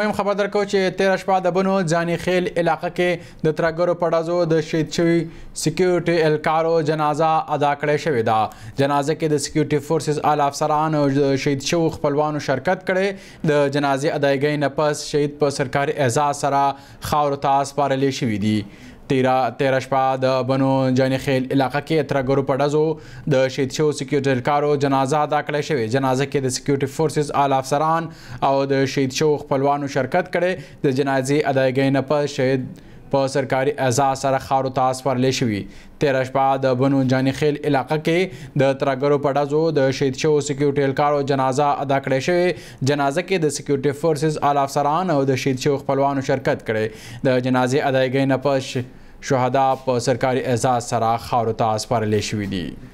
مهم خبر درکو چې 13 شپه د بنو ځاني خیل علاقې کې د ترګرو پړازو د شهید شوی سکیورټي الکارو جنازه ادا کړې شوې ده جنازه کې د سکیورټي فورسز اعلی افسران او شهید شو خپلوانو شرکت کړي د جنازې ادایګۍ نه پس شهید په سرکاري اعزاز سره خاور تاس پارلې شوې دي تیرا تیرا شپه د بنو جانخیل علاقه کې اترا ګرو پډزو د شهید شو سکیورټر کارو جنازه ادا کړې شوې جنازه کې د سکیورټي فورسز اعلی افسران او د شهید شو خپلوانو شرکت کړي د جنازې ادایګۍ نه په شهید په سرکاري اعزاز سره خاورو ته سپارلې شوې تیر شپه د بنو جانخیل علاقه کې د ترګرو پډازو د شهید شو سکیورټي الکارو جنازه ادا کړې شوې جنازه کې د سکیورټي فورسز اعلی افسران او د شهید شو خپلوانو شرکت کړي د جنازې ادایګۍ نه پښ شهدا په سرکاري اعزاز سره خاورو ته سپارلې شوې دي